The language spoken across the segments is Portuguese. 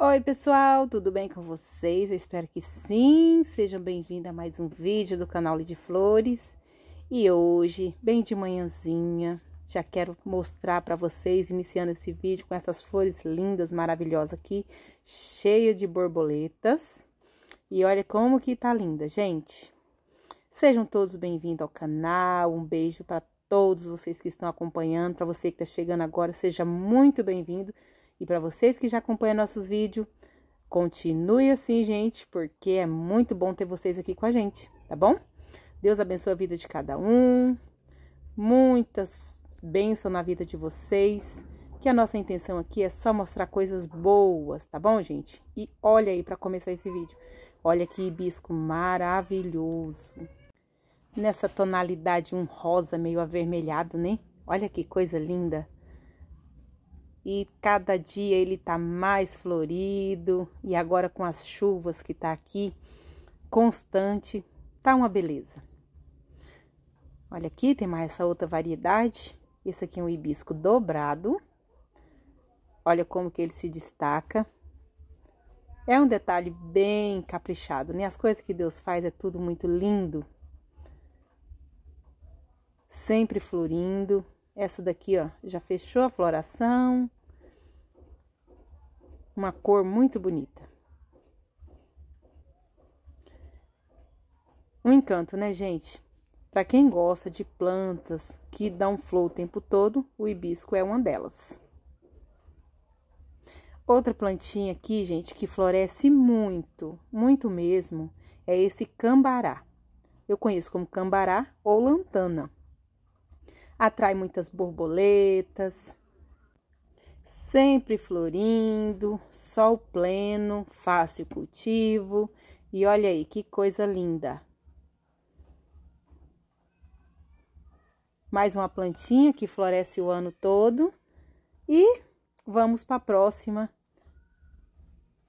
Oi, pessoal, tudo bem com vocês? Eu espero que sim. Sejam bem-vindos a mais um vídeo do canal de Flores. E hoje, bem de manhãzinha, já quero mostrar para vocês, iniciando esse vídeo com essas flores lindas, maravilhosas aqui, cheia de borboletas. E olha como que tá linda, gente. Sejam todos bem-vindos ao canal. Um beijo para todos vocês que estão acompanhando, para você que está chegando agora, seja muito bem-vindo. E para vocês que já acompanham nossos vídeos, continue assim, gente, porque é muito bom ter vocês aqui com a gente, tá bom? Deus abençoe a vida de cada um. Muitas bênçãos na vida de vocês. Que a nossa intenção aqui é só mostrar coisas boas, tá bom, gente? E olha aí para começar esse vídeo. Olha que hibisco maravilhoso. Nessa tonalidade um rosa meio avermelhado, né? Olha que coisa linda e cada dia ele tá mais florido e agora com as chuvas que tá aqui constante, tá uma beleza. Olha aqui, tem mais essa outra variedade. Esse aqui é um hibisco dobrado. Olha como que ele se destaca. É um detalhe bem caprichado, né? As coisas que Deus faz é tudo muito lindo. Sempre florindo. Essa daqui, ó, já fechou a floração. Uma cor muito bonita. Um encanto, né, gente? Para quem gosta de plantas que dão flor o tempo todo, o hibisco é uma delas. Outra plantinha aqui, gente, que floresce muito, muito mesmo, é esse cambará. Eu conheço como cambará ou lantana atrai muitas borboletas, sempre florindo, sol pleno, fácil cultivo. E olha aí que coisa linda! Mais uma plantinha que floresce o ano todo. E vamos para a próxima,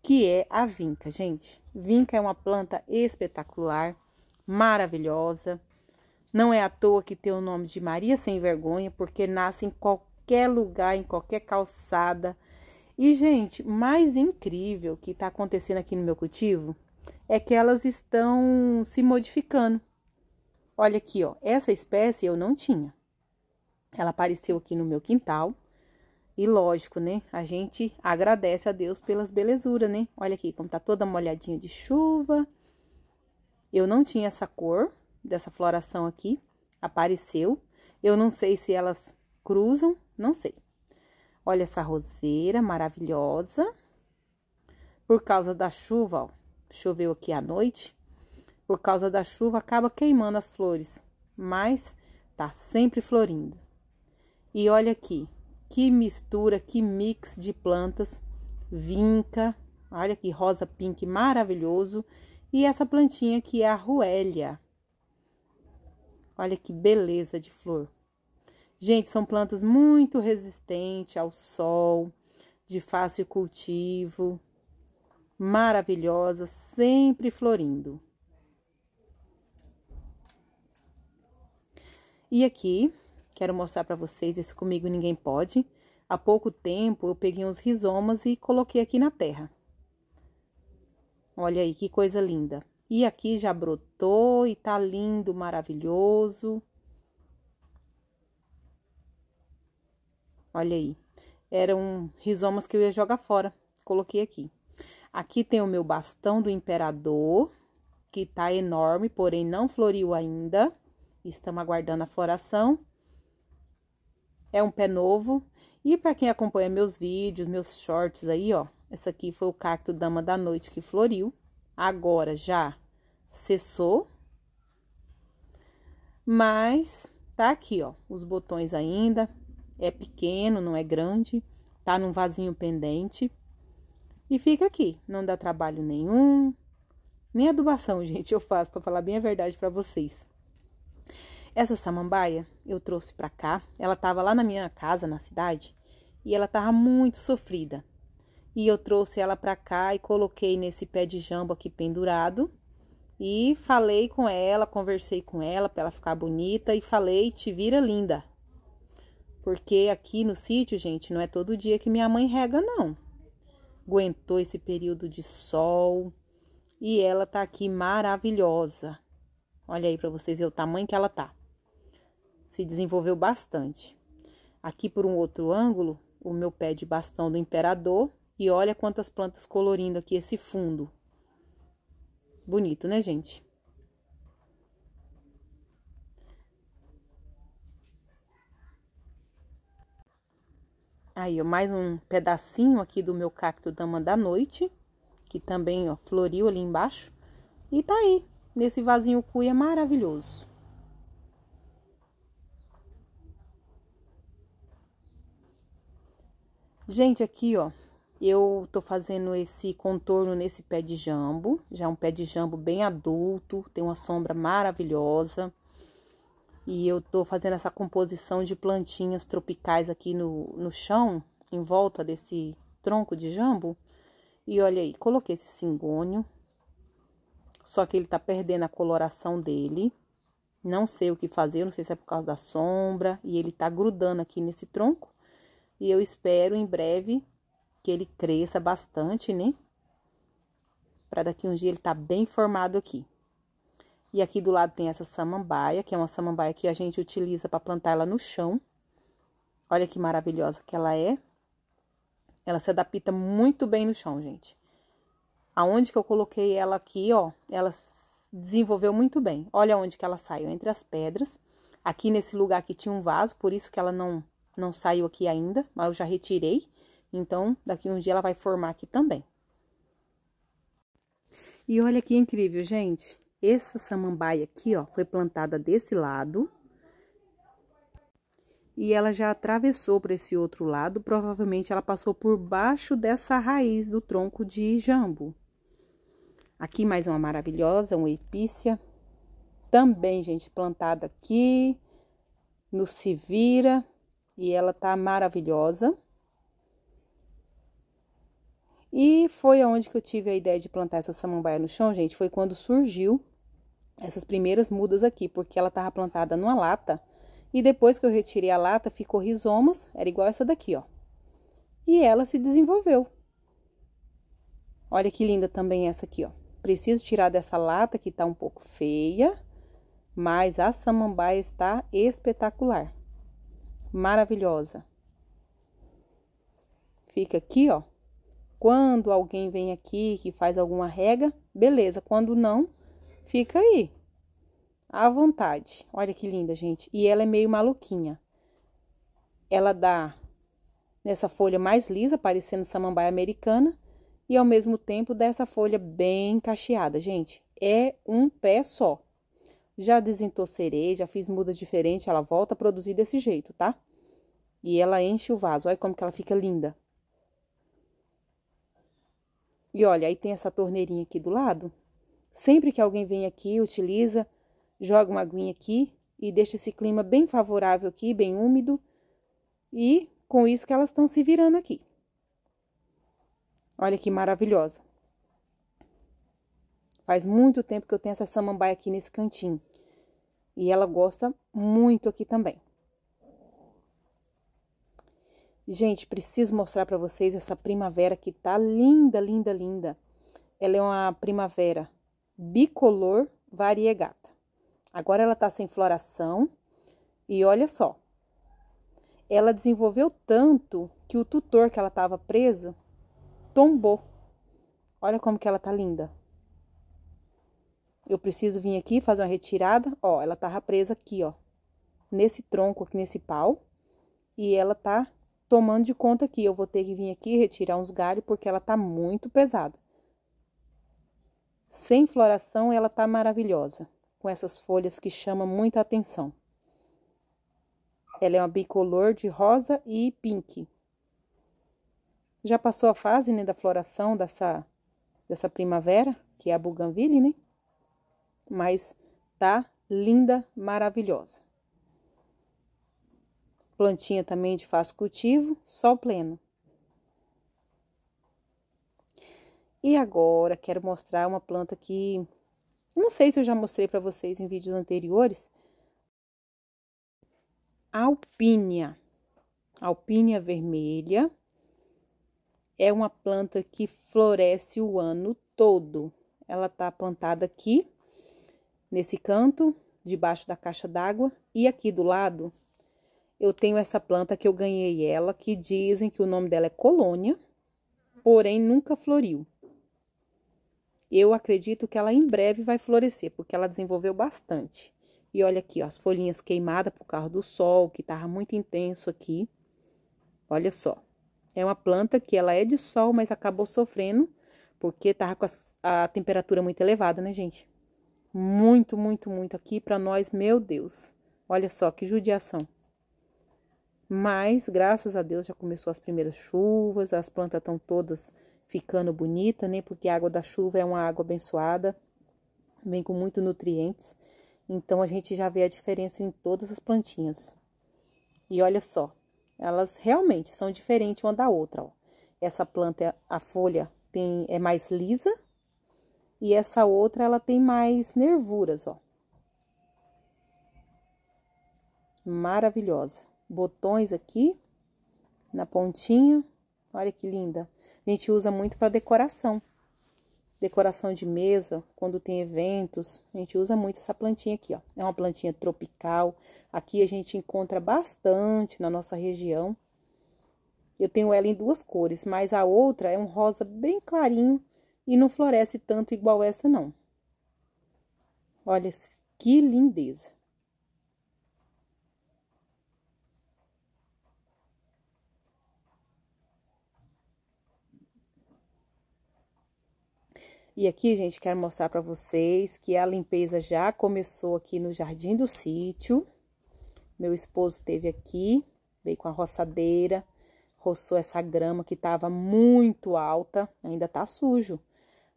que é a vinca, gente. Vinca é uma planta espetacular, maravilhosa não é à toa que tem o nome de Maria Sem Vergonha, porque nasce em qualquer lugar, em qualquer calçada. E, gente, mais incrível que está acontecendo aqui no meu cultivo é que elas estão se modificando. Olha aqui, ó, essa espécie eu não tinha. Ela apareceu aqui no meu quintal. E lógico, né? A gente agradece a Deus pelas belezuras, né? Olha aqui como tá toda molhadinha de chuva. Eu não tinha essa cor, dessa floração aqui apareceu. Eu não sei se elas cruzam, não sei. Olha essa roseira maravilhosa. Por causa da chuva, ó, choveu aqui à noite. Por causa da chuva, acaba queimando as flores, mas tá sempre florindo. E olha aqui, que mistura, que mix de plantas. Vinca, olha que rosa pink maravilhoso. E essa plantinha que é a ruélia. Olha que beleza de flor. Gente, são plantas muito resistentes ao sol, de fácil cultivo, maravilhosas, sempre florindo. E aqui, quero mostrar para vocês esse comigo ninguém pode. Há pouco tempo eu peguei uns rizomas e coloquei aqui na terra. Olha aí que coisa linda. E aqui já brotou e tá lindo, maravilhoso. Olha aí. Eram rizomas que eu ia jogar fora. Coloquei aqui. Aqui tem o meu bastão do imperador, que tá enorme, porém não floriu ainda. Estamos aguardando a floração. É um pé novo. E para quem acompanha meus vídeos, meus shorts aí, ó. Essa aqui foi o cacto dama da noite que floriu. Agora já cessou. Mas tá aqui, ó, os botões ainda. É pequeno, não é grande, tá num vasinho pendente. E fica aqui, não dá trabalho nenhum. Nem adubação, gente, eu faço para falar bem a verdade para vocês. Essa samambaia eu trouxe para cá, ela tava lá na minha casa, na cidade, e ela tava muito sofrida. E eu trouxe ela para cá e coloquei nesse pé de jambo aqui pendurado e falei com ela, conversei com ela para ela ficar bonita e falei: "Te vira linda". Porque aqui no sítio, gente, não é todo dia que minha mãe rega não. Aguentou esse período de sol e ela tá aqui maravilhosa. Olha aí para vocês ver o tamanho que ela tá. Se desenvolveu bastante. Aqui por um outro ângulo, o meu pé de bastão do imperador e olha quantas plantas colorindo aqui esse fundo. Bonito, né, gente? Aí, ó, mais um pedacinho aqui do meu cacto dama da noite, que também, ó, floriu ali embaixo. E tá aí, nesse vasinho cuia maravilhoso. Gente, aqui, ó, eu tô fazendo esse contorno nesse pé de jambo, já é um pé de jambo bem adulto, tem uma sombra maravilhosa. E eu tô fazendo essa composição de plantinhas tropicais aqui no, no chão, em volta desse tronco de jambo. E olha aí, coloquei esse cingônio, só que ele tá perdendo a coloração dele. Não sei o que fazer, não sei se é por causa da sombra, e ele tá grudando aqui nesse tronco. E eu espero em breve que ele cresça bastante, né? Para daqui um dia ele tá bem formado aqui. E aqui do lado tem essa samambaia, que é uma samambaia que a gente utiliza para plantar ela no chão. Olha que maravilhosa que ela é. Ela se adapta muito bem no chão, gente. Aonde que eu coloquei ela aqui, ó, ela desenvolveu muito bem. Olha onde que ela saiu, entre as pedras. Aqui nesse lugar aqui tinha um vaso, por isso que ela não, não saiu aqui ainda, mas eu já retirei. Então, daqui um dia ela vai formar aqui também. E olha que incrível, gente. Essa samambaia aqui, ó, foi plantada desse lado. E ela já atravessou para esse outro lado. Provavelmente ela passou por baixo dessa raiz do tronco de jambo. Aqui mais uma maravilhosa, uma epícia. Também, gente, plantada aqui no Civira. E ela tá maravilhosa. E foi aonde que eu tive a ideia de plantar essa samambaia no chão, gente, foi quando surgiu essas primeiras mudas aqui, porque ela tava plantada numa lata, e depois que eu retirei a lata, ficou rizomas, era igual essa daqui, ó. E ela se desenvolveu. Olha que linda também essa aqui, ó. Preciso tirar dessa lata que tá um pouco feia, mas a samambaia está espetacular. Maravilhosa. Fica aqui, ó, quando alguém vem aqui que faz alguma rega, beleza. Quando não, fica aí. À vontade. Olha que linda, gente. E ela é meio maluquinha. Ela dá nessa folha mais lisa, parecendo samambaia americana, e ao mesmo tempo dessa folha bem cacheada, gente. É um pé só. Já desentorcerei, já fiz mudas diferentes, ela volta a produzir desse jeito, tá? E ela enche o vaso. Olha como que ela fica linda. E olha, aí tem essa torneirinha aqui do lado. Sempre que alguém vem aqui, utiliza, joga uma aguinha aqui e deixa esse clima bem favorável aqui, bem úmido. E com isso que elas estão se virando aqui. Olha que maravilhosa. Faz muito tempo que eu tenho essa samambaia aqui nesse cantinho. E ela gosta muito aqui também. Gente, preciso mostrar para vocês essa primavera que tá linda, linda, linda. Ela é uma primavera bicolor variegata. Agora ela tá sem floração e olha só. Ela desenvolveu tanto que o tutor que ela tava preso tombou. Olha como que ela tá linda. Eu preciso vir aqui fazer uma retirada. Ó, ela tava presa aqui, ó. Nesse tronco aqui, nesse pau. E ela tá tomando de conta que eu vou ter que vir aqui retirar uns galhos porque ela tá muito pesada. Sem floração, ela tá maravilhosa, com essas folhas que chamam muita atenção. Ela é uma bicolor de rosa e pink. Já passou a fase, né, da floração dessa, dessa primavera, que é a buganville, né? Mas tá linda, maravilhosa. Plantinha também de fácil cultivo, sol pleno. E agora quero mostrar uma planta que não sei se eu já mostrei para vocês em vídeos anteriores. Alpínia. Alpínia vermelha. É uma planta que floresce o ano todo. Ela tá plantada aqui, nesse canto, debaixo da caixa d'água. E aqui do lado eu tenho essa planta que eu ganhei ela, que dizem que o nome dela é colônia, porém nunca floriu. Eu acredito que ela em breve vai florescer, porque ela desenvolveu bastante. E olha aqui, ó, as folhinhas queimadas por causa do sol, que estava muito intenso aqui. Olha só. É uma planta que ela é de sol, mas acabou sofrendo, porque estava com a, a temperatura muito elevada, né, gente? Muito, muito, muito aqui para nós, meu Deus. Olha só que judiação. Mas, graças a Deus, já começou as primeiras chuvas, as plantas estão todas ficando bonitas, né? Porque a água da chuva é uma água abençoada, vem com muito nutrientes. Então, a gente já vê a diferença em todas as plantinhas. E olha só, elas realmente são diferentes uma da outra, ó. Essa planta, a folha tem, é mais lisa e essa outra, ela tem mais nervuras, ó. Maravilhosa botões aqui na pontinha. Olha que linda. A gente usa muito para decoração. Decoração de mesa, quando tem eventos, a gente usa muito essa plantinha aqui, ó. É uma plantinha tropical. Aqui a gente encontra bastante na nossa região. Eu tenho ela em duas cores, mas a outra é um rosa bem clarinho e não floresce tanto igual essa não. Olha que lindeza. E aqui, gente, quero mostrar para vocês que a limpeza já começou aqui no jardim do sítio. Meu esposo teve aqui, veio com a roçadeira, roçou essa grama que estava muito alta, ainda tá sujo.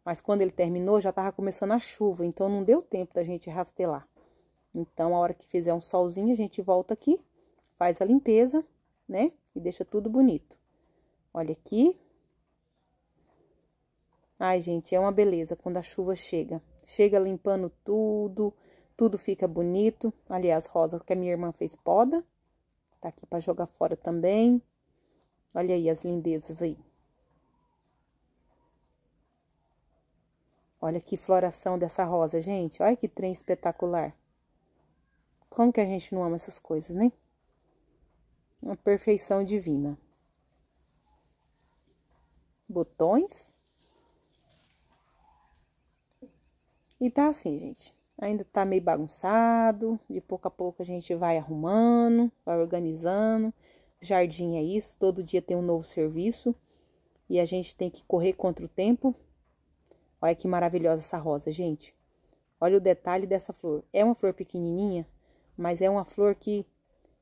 Mas quando ele terminou, já estava começando a chuva, então não deu tempo da gente rastelar. Então, a hora que fizer um solzinho, a gente volta aqui, faz a limpeza, né? E deixa tudo bonito. Olha aqui, Ai, gente, é uma beleza quando a chuva chega. Chega limpando tudo, tudo fica bonito. Aliás, rosa que a minha irmã fez poda, tá aqui para jogar fora também. Olha aí as lindezas aí. Olha que floração dessa rosa, gente. Olha que trem espetacular. Como que a gente não ama essas coisas, né? Uma perfeição divina. Botões. E tá assim, gente. Ainda tá meio bagunçado, de pouco a pouco a gente vai arrumando, vai organizando. Jardim é isso, todo dia tem um novo serviço e a gente tem que correr contra o tempo. Olha que maravilhosa essa rosa, gente. Olha o detalhe dessa flor. É uma flor pequenininha, mas é uma flor que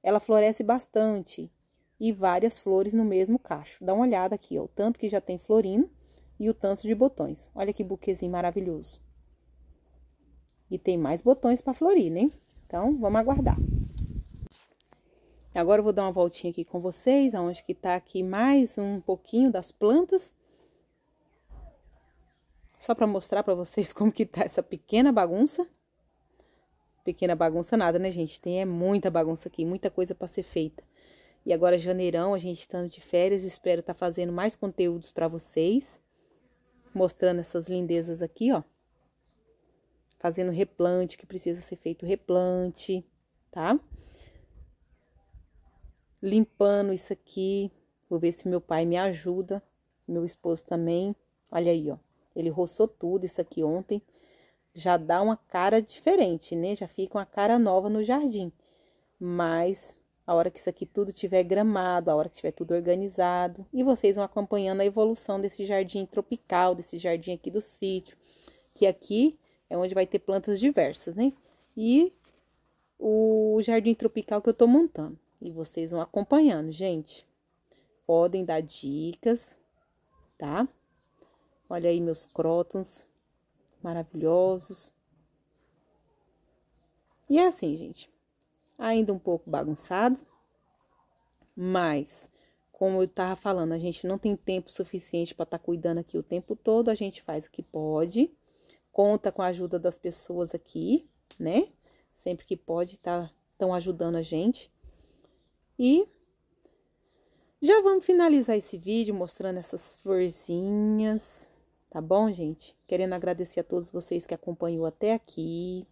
ela floresce bastante e várias flores no mesmo cacho. Dá uma olhada aqui, ó, o tanto que já tem florina e o tanto de botões. Olha que buquezinho maravilhoso. E tem mais botões para florir, né? Então, vamos aguardar. Agora eu vou dar uma voltinha aqui com vocês, aonde que tá aqui mais um pouquinho das plantas. Só para mostrar para vocês como que tá essa pequena bagunça. Pequena bagunça nada, né, gente? Tem é muita bagunça aqui, muita coisa para ser feita. E agora janeirão, a gente estando tá de férias, espero estar tá fazendo mais conteúdos para vocês, mostrando essas lindezas aqui, ó fazendo replante, que precisa ser feito replante, tá? Limpando isso aqui, vou ver se meu pai me ajuda, meu esposo também. Olha aí, ó, ele roçou tudo isso aqui ontem, já dá uma cara diferente, né? Já fica uma cara nova no jardim. Mas a hora que isso aqui tudo tiver gramado, a hora que tiver tudo organizado, e vocês vão acompanhando a evolução desse jardim tropical, desse jardim aqui do sítio, que aqui é onde vai ter plantas diversas, né? E o jardim tropical que eu tô montando. E vocês vão acompanhando, gente. Podem dar dicas, tá? Olha aí meus crótons maravilhosos. E é assim, gente. Ainda um pouco bagunçado, mas como eu tava falando, a gente não tem tempo suficiente para estar tá cuidando aqui o tempo todo, a gente faz o que pode conta com a ajuda das pessoas aqui, né? Sempre que pode, tá estão ajudando a gente. E já vamos finalizar esse vídeo mostrando essas florzinhas, tá bom, gente? Querendo agradecer a todos vocês que acompanhou até aqui.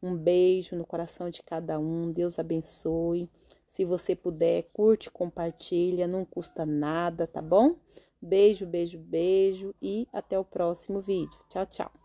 Um beijo no coração de cada um. Deus abençoe. Se você puder, curte, compartilha, não custa nada, tá bom? Beijo, beijo, beijo e até o próximo vídeo. Tchau, tchau.